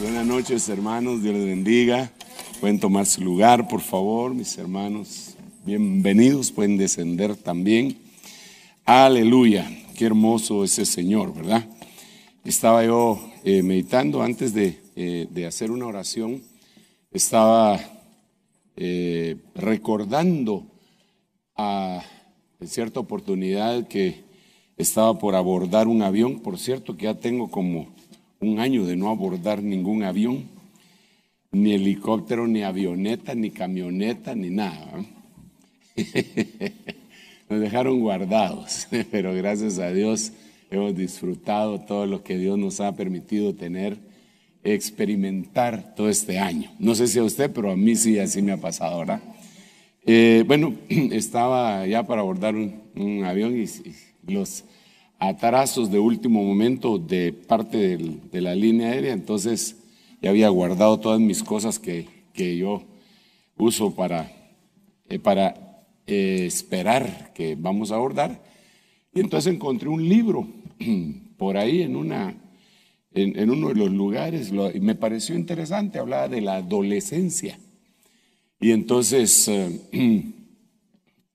Buenas noches, hermanos. Dios les bendiga. Pueden tomar su lugar, por favor, mis hermanos. Bienvenidos, pueden descender también. Aleluya. Qué hermoso ese Señor, ¿verdad? Estaba yo eh, meditando antes eh, de, hacer una oración. Estaba eh, recordando a cierta oportunidad que estaba por abordar un avión. Por cierto, que ya tengo como un año de no abordar ningún avión, ni helicóptero, ni avioneta, ni camioneta, ni nada. Nos dejaron guardados, pero gracias a Dios hemos disfrutado todo lo que Dios nos ha permitido tener, experimentar todo este año. No sé si a usted, pero a mí sí, así me ha pasado, ¿verdad? Eh, bueno, estaba ya para abordar un, avión y los atrasos de último momento de parte de la línea aérea, entonces ya había guardado todas mis cosas que, yo uso para, eh, para eh, esperar que vamos a abordar. Y entonces encontré un libro por ahí en, una, en, uno de los lugares, y me pareció interesante, hablaba de la adolescencia. Y entonces... Eh,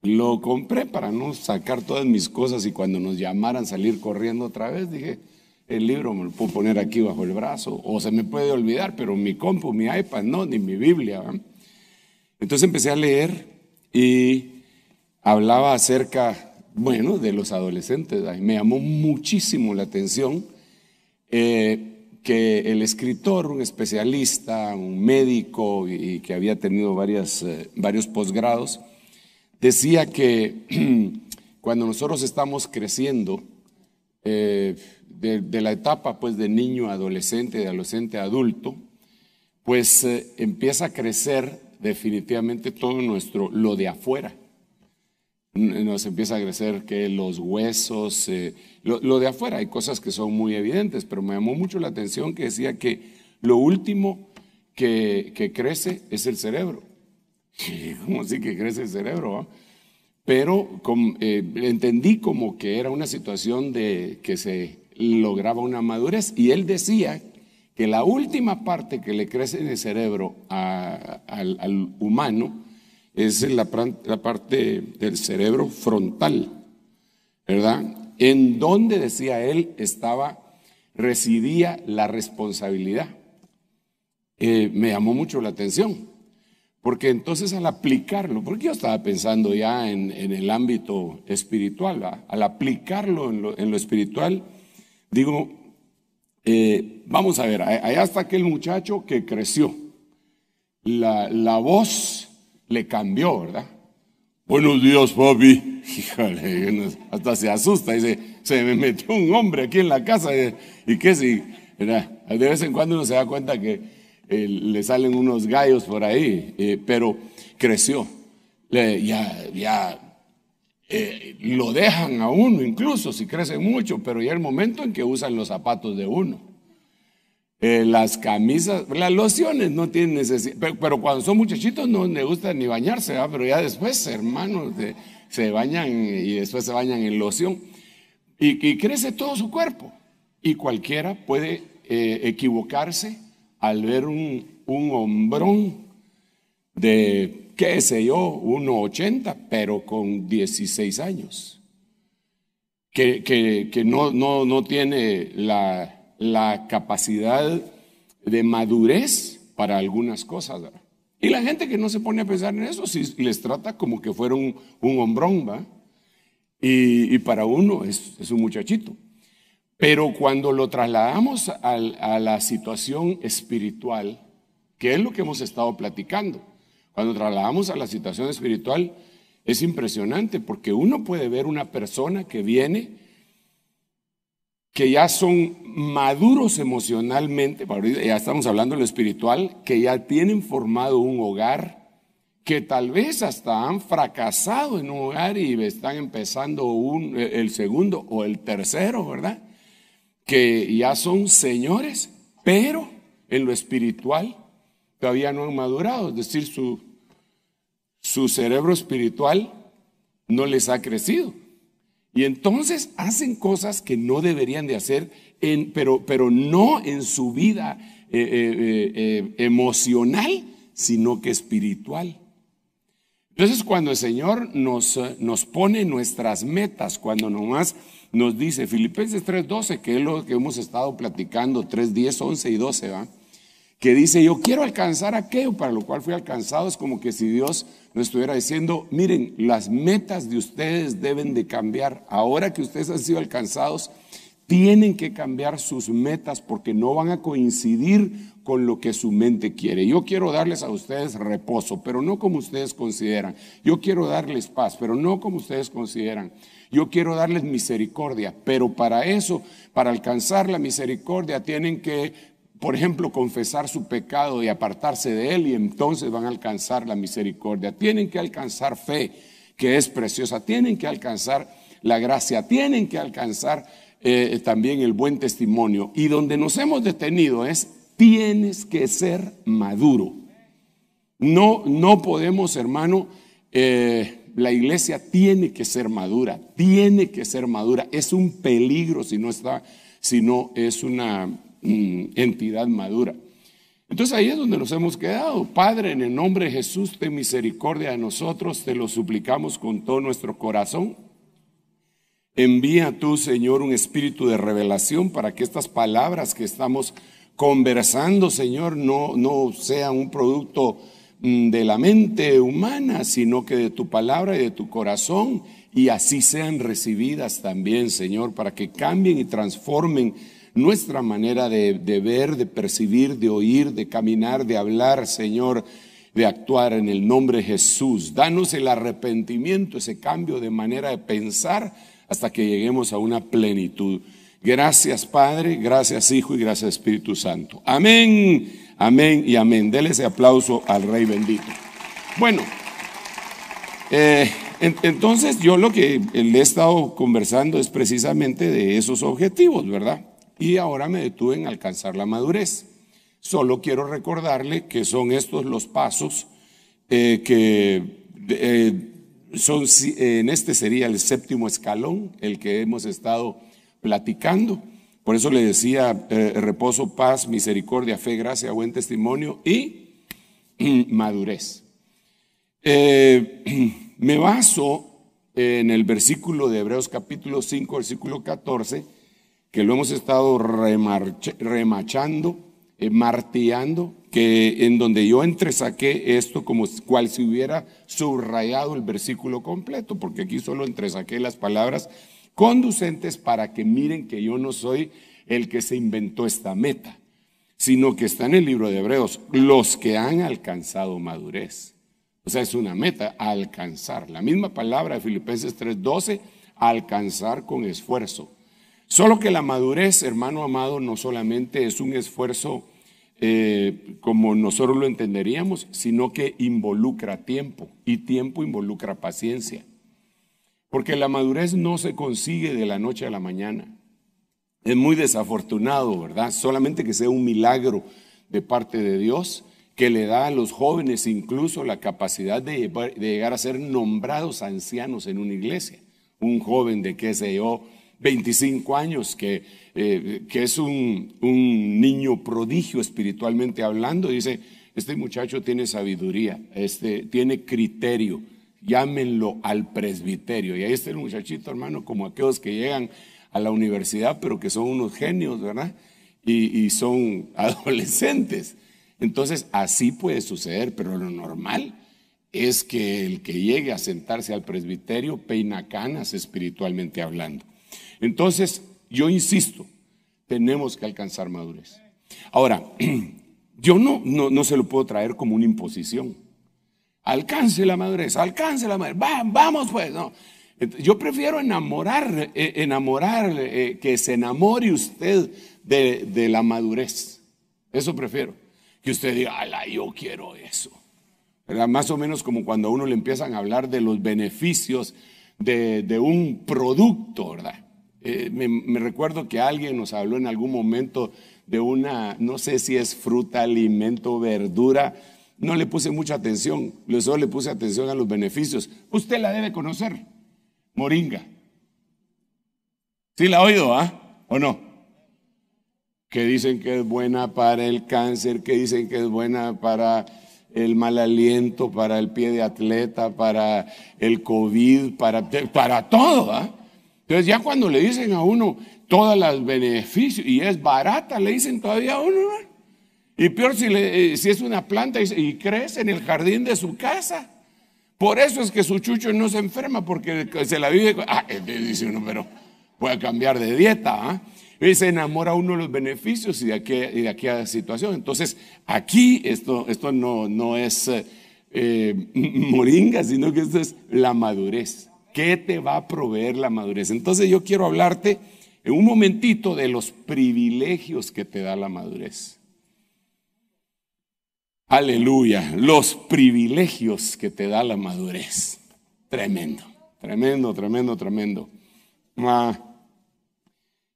Lo compré para no sacar todas mis cosas y cuando nos llamaran salir corriendo otra vez, dije, el libro me lo puedo poner aquí bajo el brazo o se me puede olvidar, pero mi compu, mi iPad, no, ni mi Biblia. Entonces empecé a leer y hablaba acerca, bueno, de los adolescentes. me llamó muchísimo la atención eh, que el escritor, un especialista, un médico y, que había tenido varias, eh, varios posgrados, decía que cuando nosotros estamos creciendo, eh, de, la etapa pues de niño a adolescente, de adolescente a adulto, pues eh, empieza a crecer definitivamente todo nuestro, lo de afuera. Eh, nos empieza a crecer que los huesos, lo, de afuera, hay cosas que son muy evidentes, pero me llamó mucho la atención que decía que lo último que crece es el cerebro. ¿Cómo así que crece el cerebro? Pero eh, entendí como que era una situación de que se lograba una madurez y él decía que la última parte que le crece en el cerebro al, humano es la, parte del cerebro frontal, ¿verdad? En donde, decía él, estaba, residía la responsabilidad. Eh, me llamó mucho la atención, porque entonces al aplicarlo, porque yo estaba pensando ya en, el ámbito espiritual, al aplicarlo en lo, espiritual, digo, eh, vamos a ver, allá está aquel muchacho que creció, la, voz le cambió, ¿verdad? Buenos días, papi. hasta se asusta, dice, se me metió un hombre aquí en la casa eh, y, qué si, de vez en cuando uno se da cuenta que eh, le salen unos gallos por ahí, eh, pero creció. ya, eh, lo dejan a uno incluso si crece mucho, pero ya el momento en que usan los zapatos de uno. las camisas, las lociones no tienen necesidad, pero, cuando son muchachitos no les gusta ni bañarse, pero ya después, hermanos, se, bañan y después se bañan en loción. Y, crece todo su cuerpo. Y cualquiera puede equivocarse al ver un, hombrón de, qué sé yo, 1,80, pero con 16 años, que, no, no, tiene la, capacidad de madurez para algunas cosas. Y la gente que no se pone a pensar en eso, si les trata como que fueron un, hombrón, ¿va? Y, para uno es un muchachito. Pero cuando lo trasladamos a, la situación espiritual, que es lo que hemos estado platicando, cuando trasladamos a la situación espiritual, es impresionante porque uno puede ver una persona que viene, que ya son maduros emocionalmente, ya estamos hablando de lo espiritual, que ya tienen formado un hogar, que tal vez hasta han fracasado en un hogar y están empezando el segundo o el tercero, ¿verdad? que ya son señores, pero en lo espiritual todavía no han madurado, es decir, su, su cerebro espiritual no les ha crecido. Y entonces hacen cosas que no deberían de hacer, pero, pero no en su vida eh, eh, eh, emocional, sino que espiritual. Entonces cuando el Señor nos, nos pone nuestras metas, cuando nomás nos dice Filipenses 3:12, que es lo que hemos estado platicando, 3:10, 11 y 12, ¿va? que dice, yo quiero alcanzar aquello para lo cual fui alcanzado, es como que si Dios nos estuviera diciendo, miren, las metas de ustedes deben de cambiar, ahora que ustedes han sido alcanzados, tienen que cambiar sus metas porque no van a coincidir con lo que su mente quiere. Yo quiero darles a ustedes reposo, pero no como ustedes consideran. Yo quiero darles paz, pero no como ustedes consideran. Yo quiero darles misericordia, pero para eso, para alcanzar la misericordia, tienen que, por ejemplo, confesar su pecado y apartarse de él y entonces van a alcanzar la misericordia. Tienen que alcanzar fe, que es preciosa. Tienen que alcanzar la gracia. Tienen que alcanzar eh, también el buen testimonio. Y donde nos hemos detenido es, tienes que ser maduro. No, no podemos, hermano, eh, la iglesia tiene que ser madura, tiene que ser madura. Es un peligro si no está, si no es una mm, entidad madura. Entonces ahí es donde nos hemos quedado. Padre, en el nombre de Jesús, ten misericordia de nosotros, te lo suplicamos con todo nuestro corazón. Envía tú, Señor, un espíritu de revelación para que estas palabras que estamos conversando, Señor, no, no sean un producto mm, de la mente humana, sino que de tu palabra y de tu corazón, y así sean recibidas también, Señor, para que cambien y transformen nuestra manera de, de ver, de percibir, de oír, de caminar, de hablar, Señor de actuar en el nombre de Jesús. Danos el arrepentimiento, ese cambio de manera de pensar hasta que lleguemos a una plenitud. Gracias Padre, gracias Hijo y gracias Espíritu Santo. Amén, amén y amén. Dele ese aplauso al Rey bendito. Bueno, eh, entonces yo lo que le he estado conversando es precisamente de esos objetivos, ¿verdad? Y ahora me detuve en alcanzar la madurez. Solo quiero recordarle que son estos los pasos eh, que eh, son, eh, en este sería el séptimo escalón, el que hemos estado platicando. Por eso le decía eh, reposo, paz, misericordia, fe, gracia, buen testimonio y madurez. Eh, me baso en el versículo de Hebreos capítulo 5, versículo 14, que lo hemos estado remachando, martillando que en donde yo entresaqué esto como cual si hubiera subrayado el versículo completo, porque aquí solo entresaqué las palabras conducentes para que miren que yo no soy el que se inventó esta meta, sino que está en el libro de Hebreos, los que han alcanzado madurez. O sea, es una meta, alcanzar. La misma palabra de Filipenses 3:12, alcanzar con esfuerzo. Solo que la madurez, hermano amado, no solamente es un esfuerzo eh, como nosotros lo entenderíamos, sino que involucra tiempo y tiempo involucra paciencia. Porque la madurez no se consigue de la noche a la mañana. Es muy desafortunado, ¿verdad? Solamente que sea un milagro de parte de Dios que le da a los jóvenes incluso la capacidad de, de llegar a ser nombrados ancianos en una iglesia. Un joven de, qué sé yo, 25 años que eh, que es un, niño prodigio espiritualmente hablando, dice, este muchacho tiene sabiduría, este, tiene criterio, llámenlo al presbiterio. Y ahí está el muchachito, hermano, como aquellos que llegan a la universidad, pero que son unos genios, ¿verdad? Y, y son adolescentes. Entonces, así puede suceder, pero lo normal es que el que llegue a sentarse al presbiterio peina canas espiritualmente hablando. Entonces, yo insisto, tenemos que alcanzar madurez. Ahora, yo no, no, no se lo puedo traer como una imposición. Alcance la madurez, alcance la madurez, vamos pues, Yo prefiero enamorar, eh, enamorar, eh, que se enamore usted de, la madurez. Eso prefiero. Que usted diga, ala, yo quiero eso. Más o menos como cuando a uno le empiezan a hablar de los beneficios de, de un producto, ¿verdad? Eh, me recuerdo que alguien nos habló en algún momento de una, no sé si es fruta, alimento, verdura. No le puse mucha atención, solo le puse atención a los beneficios. Usted la debe conocer, moringa. ¿Sí la ha oído, ah? ¿O no? Que dicen que es buena para el cáncer, que dicen que es buena para el mal aliento, para el pie de atleta, para el COVID, para, para todo, ¿ah? Entonces ya cuando le dicen a uno todas las beneficios y es barata, le dicen todavía a uno. Y peor si, eh, si es una planta y, crece en el jardín de su casa. Por eso es que su chucho no se enferma porque se la vive. Ah, eh, eh, dice uno, pero puede cambiar de dieta. ¿ah? Y se enamora uno de los beneficios y de, aquella, situación. Entonces, aquí esto, esto no, no es moringa, sino que esto es la madurez. ¿Qué te va a proveer la madurez? Entonces yo quiero hablarte en un momentito de los privilegios que te da la madurez. Aleluya, los privilegios que te da la madurez. Tremendo, tremendo, tremendo, tremendo. Ah,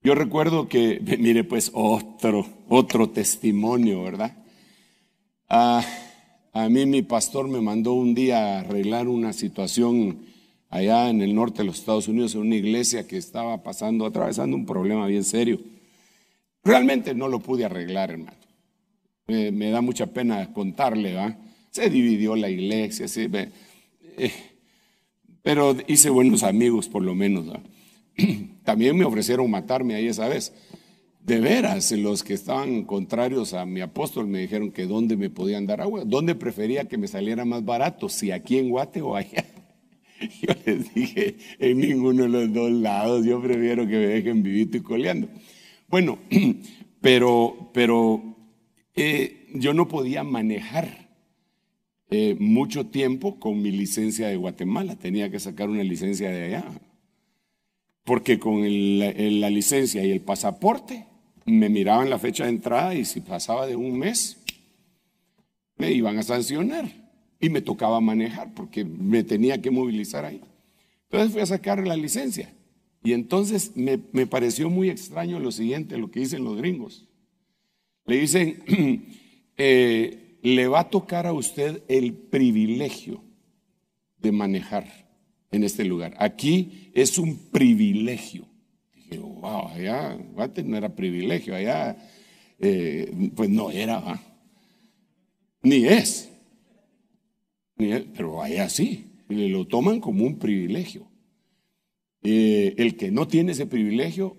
yo recuerdo que, mire, pues otro, otro testimonio, ¿verdad? Ah, a mí mi pastor me mandó un día arreglar una situación allá en el norte de los Estados Unidos, en una iglesia que estaba pasando, atravesando un problema bien serio. Realmente no lo pude arreglar, hermano. Me, da mucha pena contarle, ¿va? Se dividió la iglesia, sí. Eh, pero hice buenos amigos por lo menos. ¿va? También me ofrecieron matarme ahí esa vez. De veras, los que estaban contrarios a mi apóstol me dijeron que dónde me podían dar agua, dónde prefería que me saliera más barato, si aquí en Guate o allá. Yo les dije, en ninguno de los dos lados, yo prefiero que me dejen vivito y coleando. Bueno, pero, pero eh, yo no podía manejar eh, mucho tiempo con mi licencia de Guatemala, tenía que sacar una licencia de allá, porque con la licencia y el pasaporte me miraban la fecha de entrada y si pasaba de un mes, me iban a sancionar y me tocaba manejar porque me tenía que movilizar ahí. Entonces fui a sacar la licencia y entonces me, pareció muy extraño lo siguiente, lo que dicen los gringos. Le dicen, eh, le va a tocar a usted el privilegio de manejar en este lugar. Aquí es un privilegio. Dije, wow, allá no era privilegio, allá eh, pues no era, ni es. Pero allá le lo toman como un privilegio. Eh, el que no tiene ese privilegio,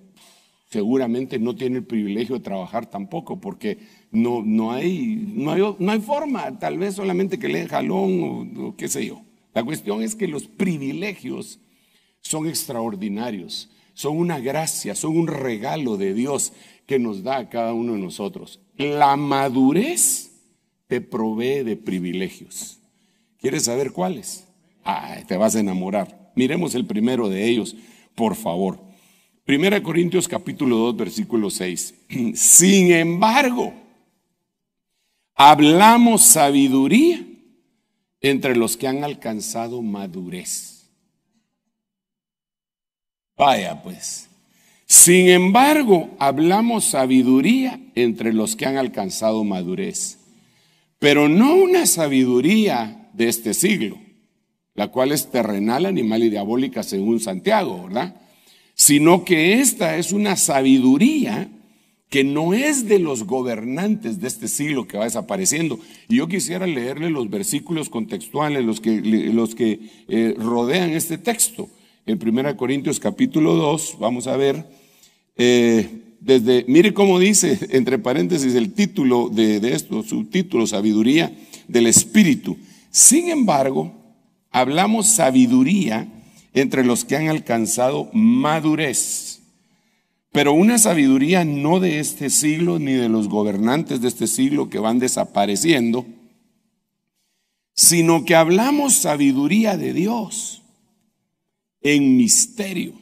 seguramente no tiene el privilegio de trabajar tampoco, porque no, no, hay, no, no hay forma, tal vez solamente que le jalón o, o qué sé yo. La cuestión es que los privilegios son extraordinarios, son una gracia, son un regalo de Dios que nos da a cada uno de nosotros. La madurez te provee de privilegios. ¿Quieres saber cuáles? Ay, ah, te vas a enamorar. Miremos el primero de ellos, por favor. Primera Corintios capítulo 2, versículo 6. Sin embargo, hablamos sabiduría entre los que han alcanzado madurez. Vaya pues. Sin embargo, hablamos sabiduría entre los que han alcanzado madurez, pero no una sabiduría de este siglo, la cual es terrenal, animal y diabólica según Santiago, ¿verdad? Sino que esta es una sabiduría que no es de los gobernantes de este siglo que va desapareciendo. Y yo quisiera leerle los versículos contextuales, los que, los que eh, rodean este texto. En 1 Corintios capítulo 2, vamos a ver, eh, desde, mire cómo dice, entre paréntesis, el título de, de esto, subtítulo, sabiduría del Espíritu. Sin embargo, hablamos sabiduría entre los que han alcanzado madurez, pero una sabiduría no de este siglo ni de los gobernantes de este siglo que van desapareciendo, sino que hablamos sabiduría de Dios en misterio,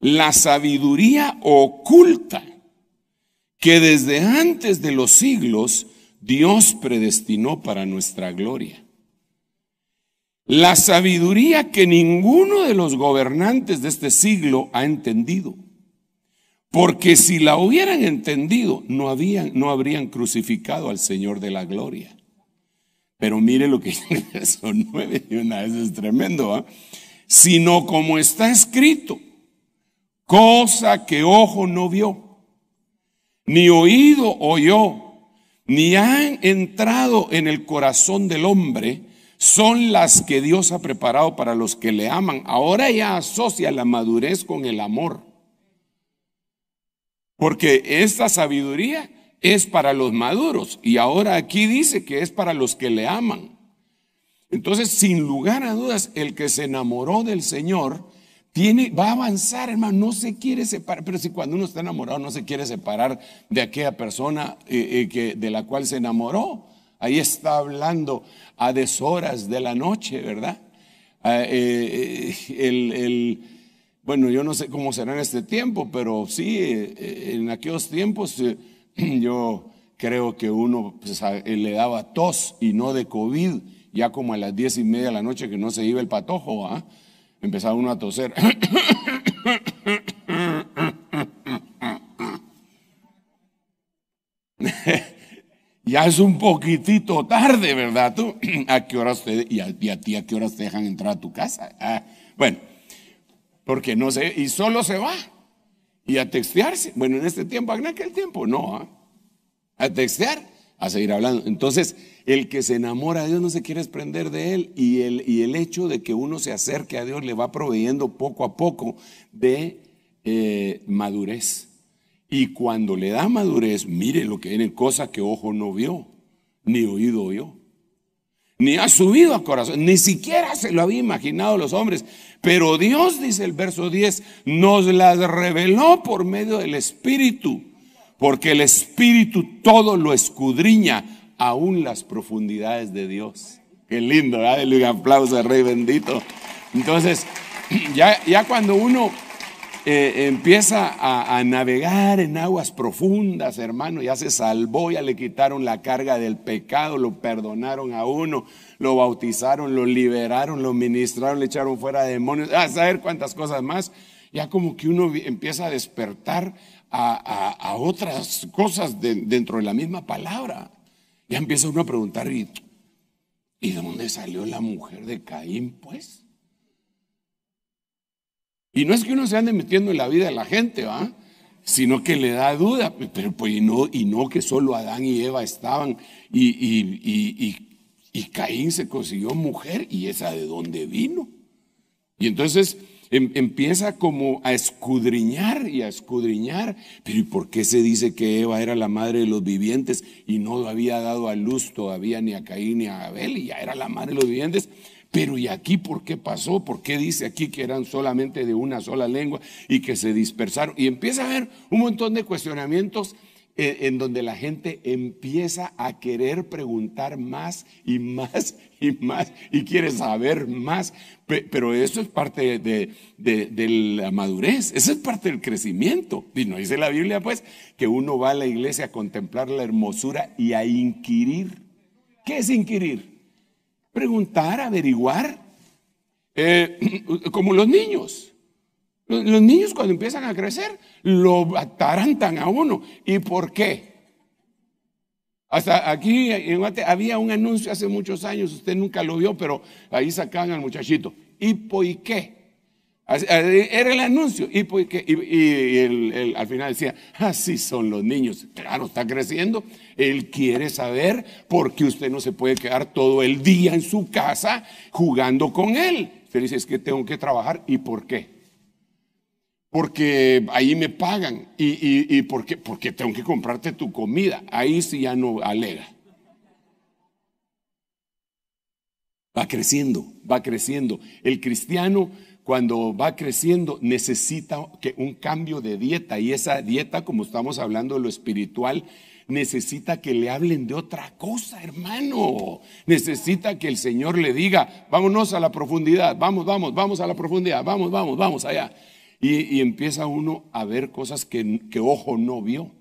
la sabiduría oculta que desde antes de los siglos Dios predestinó para nuestra gloria. La sabiduría que ninguno de los gobernantes de este siglo ha entendido. Porque si la hubieran entendido, no, no habrían crucificado al Señor de la gloria. Pero mire lo que son nueve y es tremendo, ¿ah? sino como está escrito, cosa que ojo no vio, ni oído oyó, ni han entrado en el corazón del hombre, son las que Dios ha preparado para los que le aman. Ahora ya asocia la madurez con el amor. Porque esta sabiduría es para los maduros y ahora aquí dice que es para los que le aman. Entonces, sin lugar a dudas, el que se enamoró del Señor va a avanzar, hermano, no se quiere separar. Pero si cuando uno está enamorado no se quiere separar de aquella persona eh, eh, que, de la cual se enamoró, ahí está hablando a deshoras de la noche, ¿verdad? Ah, eh, el, bueno, yo no sé cómo será en este tiempo, pero sí, en aquellos tiempos yo creo que uno pues, le daba tos y no de COVID, ya como a las diez y media de la noche que no se iba el patojo, ¿ah? empezaba uno a toser. ya es un poquitito tarde, ¿verdad tú? ¿A qué horas usted, y a, ti a qué horas te dejan entrar a tu casa? Ah, bueno, porque no sé, y solo se va. Y a textearse. Bueno, en este tiempo, en aquel tiempo, no. ¿ah? A textear a seguir hablando. Entonces, el que se enamora de Dios no se quiere desprender de Él y el, y el hecho de que uno se acerque a Dios le va proveyendo poco a poco de eh, madurez. Y cuando le da madurez, mire lo que viene, cosa que ojo no vio, ni oído oyó, ni ha subido a corazón, ni siquiera se lo había imaginado los hombres. Pero Dios, dice el verso 10, nos las reveló por medio del Espíritu porque el Espíritu todo lo escudriña, aún las profundidades de Dios. Qué lindo, ¿verdad? un aplauso al Rey bendito. Entonces, ya, ya cuando uno eh, empieza a, navegar en aguas profundas, hermano, ya se salvó, ya le quitaron la carga del pecado, lo perdonaron a uno, lo bautizaron, lo liberaron, lo ministraron, le echaron fuera demonios, a saber cuántas cosas más, ya como que uno empieza a despertar a, otras cosas dentro de la misma palabra. Ya empieza uno a preguntar, ¿y, de dónde salió la mujer de Caín, pues? Y no es que uno se ande metiendo en la vida de la gente, ¿va? Sino que le da duda, pero pues y no, y no que solo Adán y Eva estaban y, y, y Caín se consiguió mujer y esa de dónde vino. Y entonces Em, empieza como a escudriñar y a escudriñar. Pero ¿y por qué se dice que Eva era la madre de los vivientes y no había dado a luz todavía ni a Caín ni a Abel y ya era la madre de los vivientes? Pero ¿y aquí por qué pasó? ¿Por qué dice aquí que eran solamente de una sola lengua y que se dispersaron? Y empieza a haber un montón de cuestionamientos en, donde la gente empieza a querer preguntar más y más y más y quiere saber más. Pero eso es parte de, la madurez, eso es parte del crecimiento. Y no dice la Biblia, pues, que uno va a la iglesia a contemplar la hermosura y a inquirir. ¿Qué es inquirir? Preguntar, averiguar, eh, como los niños. Los niños cuando empiezan a crecer lo atarantan a uno. ¿Y por qué? Hasta aquí en había un anuncio hace muchos años, usted nunca lo vio, pero ahí sacaban al muchachito. ¿Y por qué? Era el anuncio. ¿Y por qué? Y, al final decía, así son los niños. Claro, está creciendo. Él quiere saber por qué usted no se puede quedar todo el día en su casa jugando con él. Usted es que tengo que trabajar. ¿Y por qué? porque ahí me pagan y, porque, tengo que comprarte tu comida. Ahí sí ya no alega. Va creciendo, va creciendo. El cristiano cuando va creciendo necesita que un cambio de dieta y esa dieta, como estamos hablando de lo espiritual, necesita que le hablen de otra cosa, hermano. Necesita que el Señor le diga, vámonos a la profundidad, vamos, vamos, vamos a la profundidad, vamos, vamos, vamos allá. Y, empieza uno a ver cosas que, ojo no vio.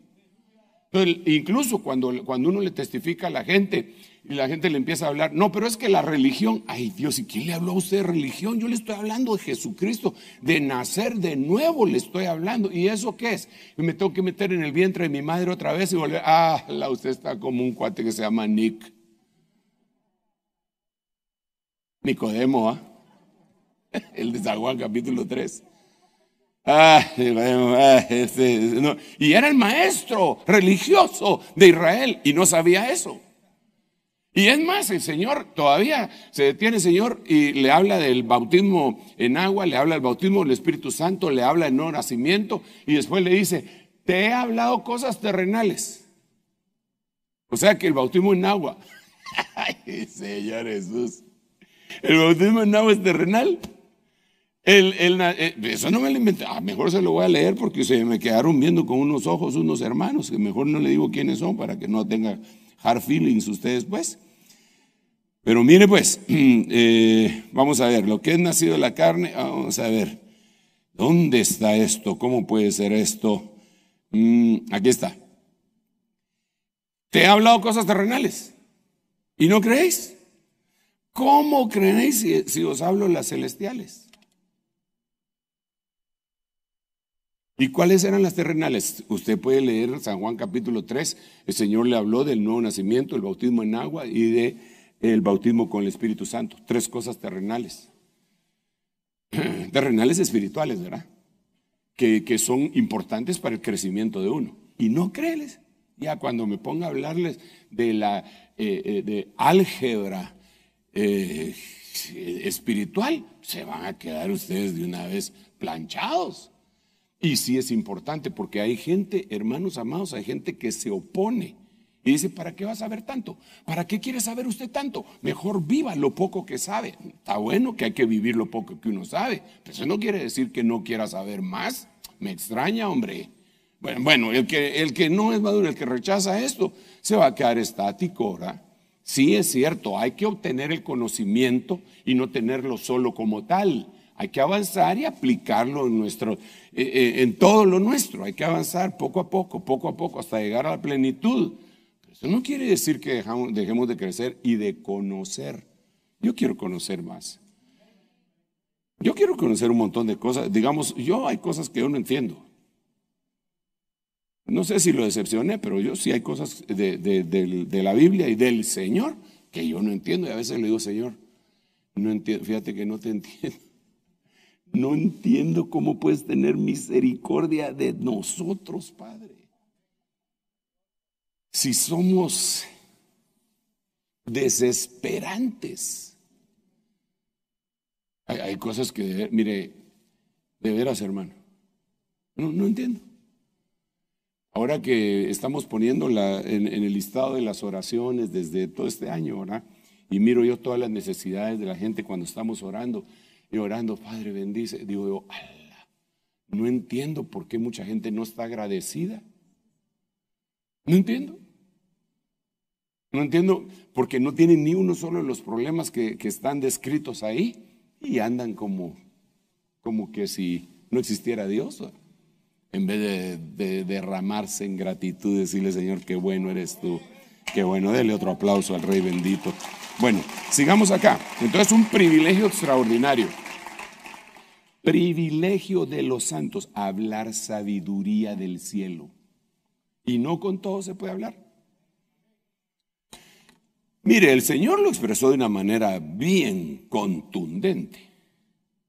incluso cuando, cuando uno le testifica a la gente y la gente le empieza a hablar, no, pero es que la religión, ay Dios, ¿y quién le habló a usted de religión? Yo le estoy hablando de Jesucristo, de nacer de nuevo le estoy hablando. ¿Y eso qué es? Me tengo que meter en el vientre de mi madre otra vez y volver, ah, la usted está como un cuate que se llama Nick. Nicodemo, ¿ah? El de San Juan capítulo 3. Ah, ah, y era el maestro religioso de Israel y no sabía eso. Y es más, el Señor todavía se detiene, Señor, y le habla del bautismo en agua, le habla del bautismo del Espíritu Santo, le habla del no nacimiento, y después le dice, te he hablado cosas terrenales. O sea que el bautismo en agua, Señor Jesús, el bautismo en agua es terrenal. Eh, eso no me lo inventé. Ah, mejor se lo voy a leer porque se me quedaron viendo con unos ojos unos hermanos, que mejor no le digo quiénes son para que no tenga hard feelings ustedes, pues. Pero mire, pues, eh, vamos a ver, lo que es nacido de la carne, ah, vamos a ver, ¿dónde está esto? ¿Cómo puede ser esto? Mm, aquí está. Te he hablado cosas terrenales y no creéis. ¿Cómo creéis si, si os hablo las celestiales? ¿Y cuáles eran las terrenales? Usted puede leer San Juan capítulo 3, el Señor le habló del nuevo nacimiento, el bautismo en agua y de el bautismo con el Espíritu Santo, tres cosas terrenales. terrenales espirituales, ¿verdad? Que, son importantes para el crecimiento de uno. Y no créeles. Ya cuando me ponga a hablarles de la eh, eh, de álgebra eh, espiritual, se van a quedar ustedes de una vez planchados. Y sí es importante porque hay gente, hermanos amados, hay gente que se opone. Y dice, ¿para qué va a saber tanto? ¿Para qué quiere saber usted tanto? Mejor viva lo poco que sabe. Está bueno que hay que vivir lo poco que uno sabe, pero eso no quiere decir que no quiera saber más. Me extraña, hombre. Bueno, bueno el, que, el que no es maduro, el que rechaza esto, se va a quedar estático, ¿verdad? Sí es cierto, hay que obtener el conocimiento y no tenerlo solo como tal. Hay que avanzar y aplicarlo en, nuestro, eh, eh, en todo lo nuestro. Hay que avanzar poco a poco, poco a poco, hasta llegar a la plenitud. Eso no quiere decir que dejemos de crecer y de conocer. Yo quiero conocer más. Yo quiero conocer un montón de cosas. Digamos, yo hay cosas que yo no entiendo. No sé si lo decepcioné, pero yo sí hay cosas de, la Biblia y del Señor que yo no entiendo. Y a veces le digo, Señor, no entiendo, fíjate que no te entiendo. No entiendo cómo puedes tener misericordia de nosotros, Padre. Si somos desesperantes. Hay, cosas que, mire, de veras, hermano. No, entiendo. Ahora que estamos poniendo la, en, en, el listado de las oraciones desde todo este año, ¿verdad? Y miro yo todas las necesidades de la gente cuando estamos orando y orando, Padre, bendice. Digo yo, no entiendo por qué mucha gente no está agradecida. No entiendo. No entiendo, porque no tienen ni uno solo de los problemas que, están descritos ahí y andan como, como que si no existiera Dios. En vez de, derramarse en gratitud, decirle, Señor, qué bueno eres tú. Qué bueno, dele otro aplauso al Rey bendito. Bueno, sigamos acá. Entonces, un privilegio extraordinario. Privilegio de los santos, hablar sabiduría del cielo. Y no con todo se puede hablar. Mire, el Señor lo expresó de una manera bien contundente.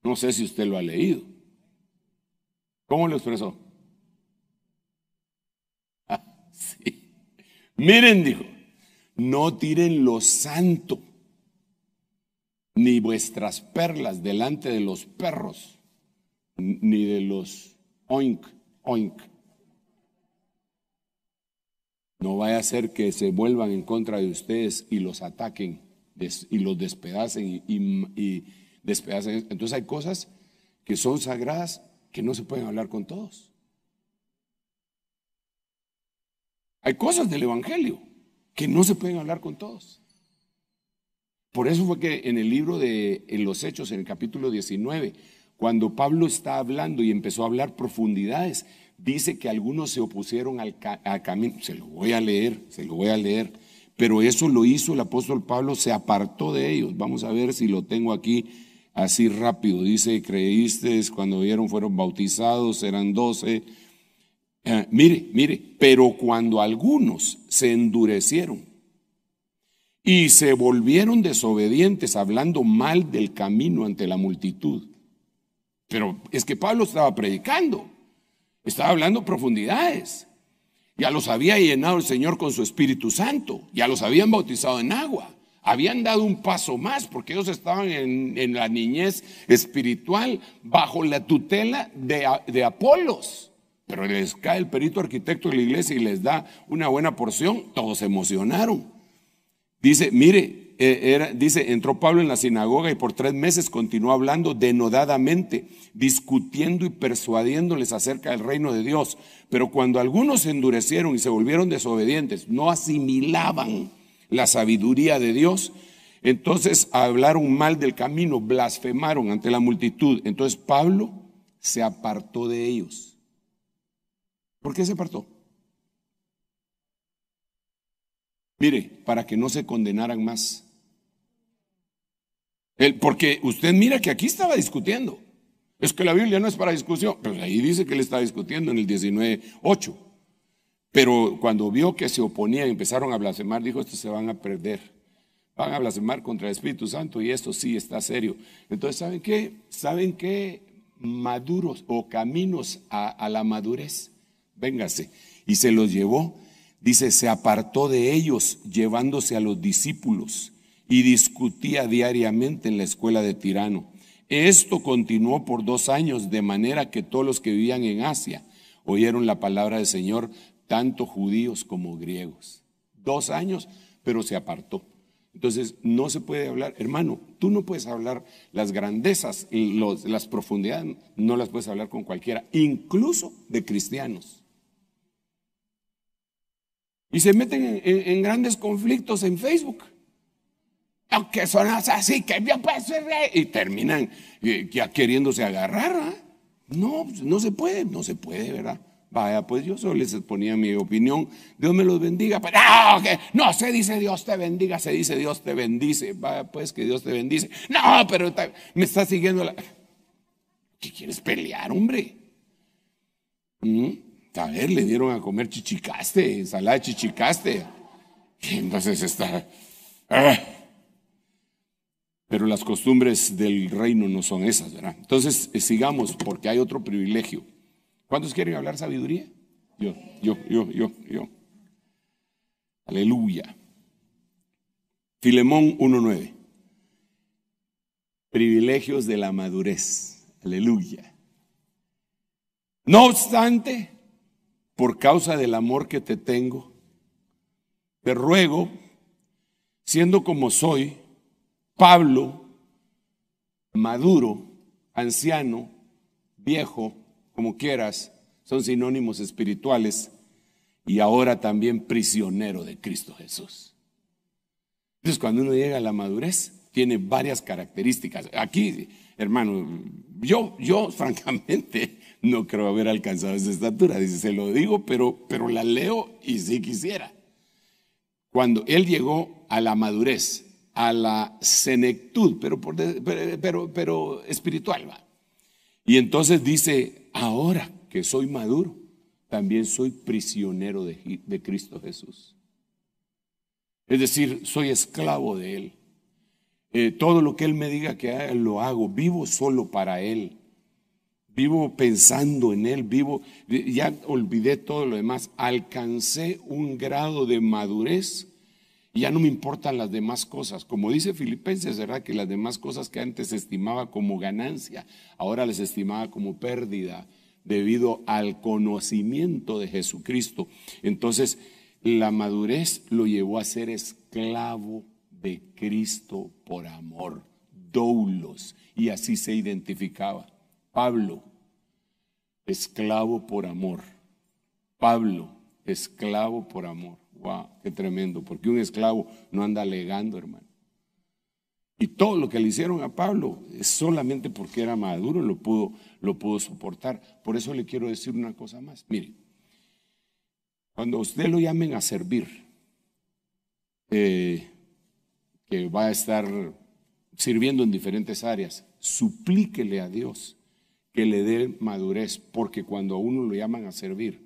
No sé si usted lo ha leído. ¿Cómo lo expresó? Ah, sí. Miren, dijo, no tiren lo santo, ni vuestras perlas delante de los perros, ni de los oink, oink. No vaya a ser que se vuelvan en contra de ustedes y los ataquen y los despedacen y, despedacen. Entonces hay cosas que son sagradas que no se pueden hablar con todos. Hay cosas del Evangelio que no se pueden hablar con todos. Por eso fue que en el libro de los Hechos, en el capítulo 19, cuando Pablo está hablando y empezó a hablar profundidades, dice que algunos se opusieron al camino. Se lo voy a leer, se lo voy a leer. Pero eso lo hizo el apóstol Pablo, se apartó de ellos. Vamos a ver si lo tengo aquí así rápido. Dice, creíste, cuando vieron fueron bautizados, eran doce. Eh, mire, mire, pero cuando algunos se endurecieron y se volvieron desobedientes, hablando mal del camino ante la multitud, pero es que Pablo estaba predicando, estaba hablando profundidades. Ya los había llenado el Señor con su Espíritu Santo, ya los habían bautizado en agua, habían dado un paso más porque ellos estaban en, la niñez espiritual bajo la tutela de, de Apolos. Pero les cae el perito arquitecto de la iglesia y les da una buena porción, todos se emocionaron. Dice, mire, eh, dice, entró Pablo en la sinagoga y por tres meses continuó hablando denodadamente, discutiendo y persuadiéndoles acerca del reino de Dios. Pero cuando algunos se endurecieron y se volvieron desobedientes, no asimilaban la sabiduría de Dios, entonces hablaron mal del camino, blasfemaron ante la multitud. Entonces Pablo se apartó de ellos. ¿Por qué se apartó? Mire, para que no se condenaran más porque usted mira que aquí estaba discutiendo. Es que la Biblia no es para discusión. Pero ahí dice que él está discutiendo en el 19.8. Pero cuando vio que se oponían, empezaron a blasfemar, dijo, estos se van a perder. Van a blasfemar contra el Espíritu Santo y esto sí está serio. Entonces, ¿saben qué? ¿Saben qué? Maduros o caminos a, a la madurez. Véngase. Y se los llevó. Dice, se apartó de ellos, llevándose a los discípulos y discutía diariamente en la escuela de Tirano. Esto continuó por dos años, de manera que todos los que vivían en Asia oyeron la palabra del Señor, tanto judíos como griegos. Dos años, pero se apartó. Entonces, no se puede hablar, hermano, tú no puedes hablar las grandezas y las profundidades, no las puedes hablar con cualquiera, incluso de cristianos. Y se meten en grandes conflictos en Facebook que son así, que yo pues rey, y terminan eh, queriéndose agarrar. ¿ah? No, no se puede, no se puede, ¿verdad? Vaya, pues yo solo les exponía mi opinión. Dios me los bendiga. Pero, no, ¡ah, no, se dice Dios te bendiga, se dice Dios te bendice. Vaya, pues que Dios te bendice. No, pero me está siguiendo la... ¿Qué quieres pelear, hombre? ¿Mm? A ver, le dieron a comer chichicaste, ensalada de chichicaste. entonces está... Ah. Pero las costumbres del reino no son esas, ¿verdad? Entonces, eh, sigamos porque hay otro privilegio. ¿Cuántos quieren hablar sabiduría? Yo, yo, yo, yo, yo. Aleluya. Filemón 1.9. Privilegios de la madurez. Aleluya. No obstante, por causa del amor que te tengo, te ruego, siendo como soy, Pablo, maduro, anciano, viejo, como quieras, son sinónimos espirituales y ahora también prisionero de Cristo Jesús. Entonces cuando uno llega a la madurez, tiene varias características. Aquí, hermano, yo, yo francamente no creo haber alcanzado esa estatura, dice, se lo digo, pero, pero la leo y si quisiera. Cuando él llegó a la madurez, a la senectud, pero, por, pero, pero espiritual. ¿va? Y entonces dice, ahora que soy maduro, también soy prisionero de, Cristo Jesús. Es decir, soy esclavo de Él. Eh, todo lo que Él me diga que haga, lo hago. Vivo solo para Él. Vivo pensando en Él. Vivo, ya olvidé todo lo demás. Alcancé un grado de madurez ya no me importan las demás cosas. Como dice Filipenses, ¿verdad? Que las demás cosas que antes estimaba como ganancia, ahora las estimaba como pérdida debido al conocimiento de Jesucristo. Entonces, la madurez lo llevó a ser esclavo de Cristo por amor, doulos, y así se identificaba. Pablo, esclavo por amor. Pablo, esclavo por amor. Wow, qué tremendo, porque un esclavo no anda alegando, hermano. Y todo lo que le hicieron a Pablo, solamente porque era maduro, lo pudo, lo pudo soportar. Por eso le quiero decir una cosa más. Mire, cuando usted lo llamen a servir, eh, que va a estar sirviendo en diferentes áreas, suplíquele a Dios que le dé madurez, porque cuando a uno lo llaman a servir,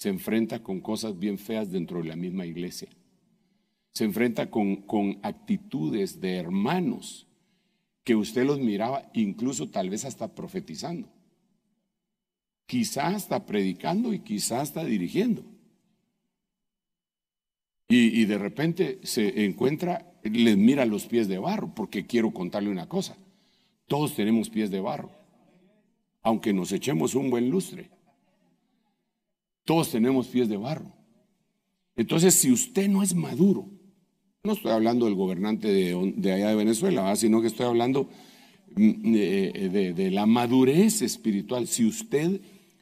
se enfrenta con cosas bien feas dentro de la misma iglesia. Se enfrenta con, actitudes de hermanos que usted los miraba incluso tal vez hasta profetizando. quizás hasta predicando y quizás hasta dirigiendo. Y, y, de repente se encuentra, les mira los pies de barro, porque quiero contarle una cosa. Todos tenemos pies de barro, aunque nos echemos un buen lustre. Todos tenemos pies de barro. Entonces, si usted no es maduro, no estoy hablando del gobernante de, allá de Venezuela, sino que estoy hablando mm, eh, de, de la madurez espiritual. Si usted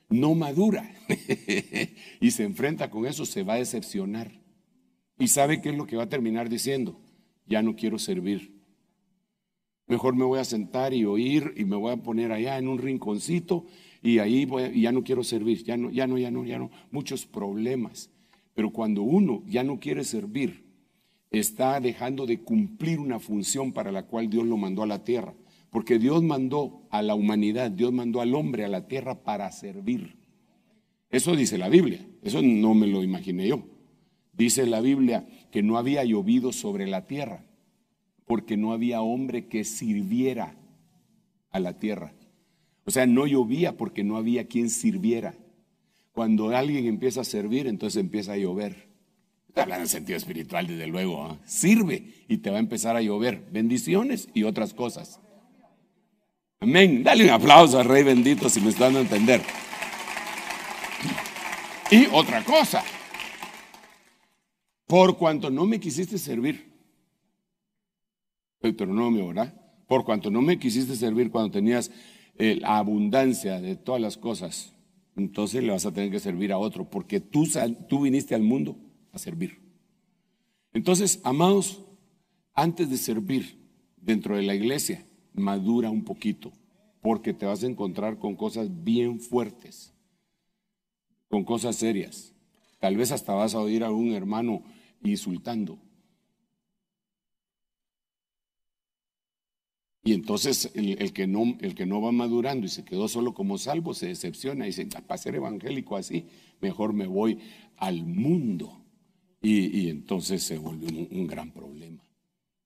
no madura y se enfrenta con eso, se va a decepcionar. Y sabe qué es lo que va a terminar diciendo. Ya no quiero servir. Mejor me voy a sentar y oír y me voy a poner allá en un rinconcito y ahí voy, ya no quiero servir, ya no, ya no, ya no, ya no, muchos problemas. Pero cuando uno ya no quiere servir, está dejando de cumplir una función para la cual Dios lo mandó a la tierra. Porque Dios mandó a la humanidad, Dios mandó al hombre a la tierra para servir. Eso dice la Biblia, eso no me lo imaginé yo. Dice la Biblia que no había llovido sobre la tierra, porque no había hombre que sirviera a la tierra. O sea, no llovía porque no había quien sirviera. Cuando alguien empieza a servir, entonces empieza a llover. Hablando en sentido espiritual, desde luego. ¿ah? Sirve y te va a empezar a llover. Bendiciones y otras cosas. Amén. Dale un aplauso al Rey bendito si me están a entender. Y otra cosa. Por cuanto no me quisiste servir. me ¿verdad? Por cuanto no me quisiste servir cuando tenías la abundancia de todas las cosas, entonces le vas a tener que servir a otro, porque tú, tú viniste al mundo a servir. Entonces, amados, antes de servir dentro de la iglesia, madura un poquito, porque te vas a encontrar con cosas bien fuertes, con cosas serias. Tal vez hasta vas a oír a un hermano insultando Y entonces el, que no, el que no va madurando y se quedó solo como salvo se decepciona y dice, para ser evangélico así, mejor me voy al mundo. Y, entonces se vuelve un gran problema.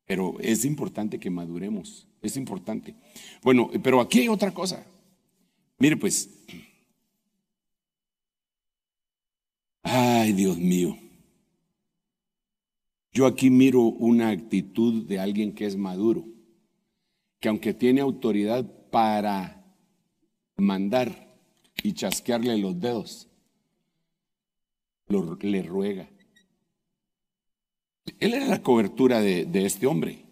Pero es importante que maduremos, es importante. Bueno, pero aquí hay otra cosa. Mire pues, ay Dios mío, yo aquí miro una actitud de alguien que es maduro que aunque tiene autoridad para mandar y chasquearle los dedos, le ruega. Él era la cobertura de, de este hombre.